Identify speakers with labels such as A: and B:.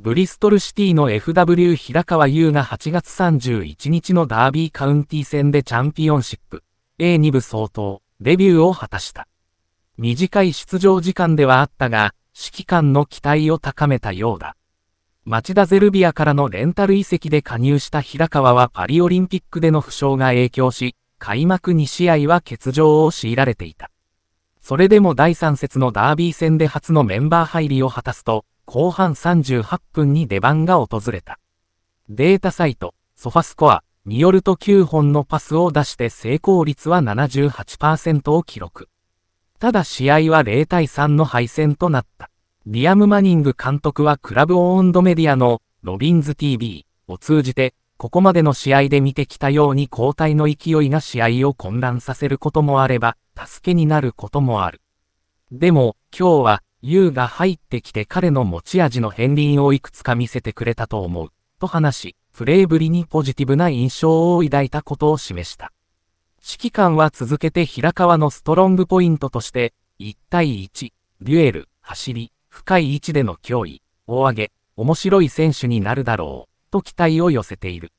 A: ブリストルシティの FW 平川優が8月31日のダービーカウンティ戦でチャンピオンシップ A2 部相当デビューを果たした。短い出場時間ではあったが、指揮官の期待を高めたようだ。町田ゼルビアからのレンタル移籍で加入した平川はパリオリンピックでの負傷が影響し、開幕2試合は欠場を強いられていた。それでも第3節のダービー戦で初のメンバー入りを果たすと、後半38分に出番が訪れた。データサイト、ソファスコアによると9本のパスを出して成功率は78%を記録。ただ試合は0対3の敗戦となった。リアム・マニング監督はクラブオーンドメディアのロビンズ TV を通じて、ここまでの試合で見てきたように交代の勢いが試合を混乱させることもあれば、助けになることもある。でも、今日は優が入ってきて彼の持ち味の片鱗をいくつか見せてくれたと思う、と話し、プレイぶりにポジティブな印象を抱いたことを示した。指揮官は続けて平川のストロングポイントとして、1対1、デュエル、走り、深い位置での脅威、を上げ、面白い選手になるだろう、と期待を寄せている。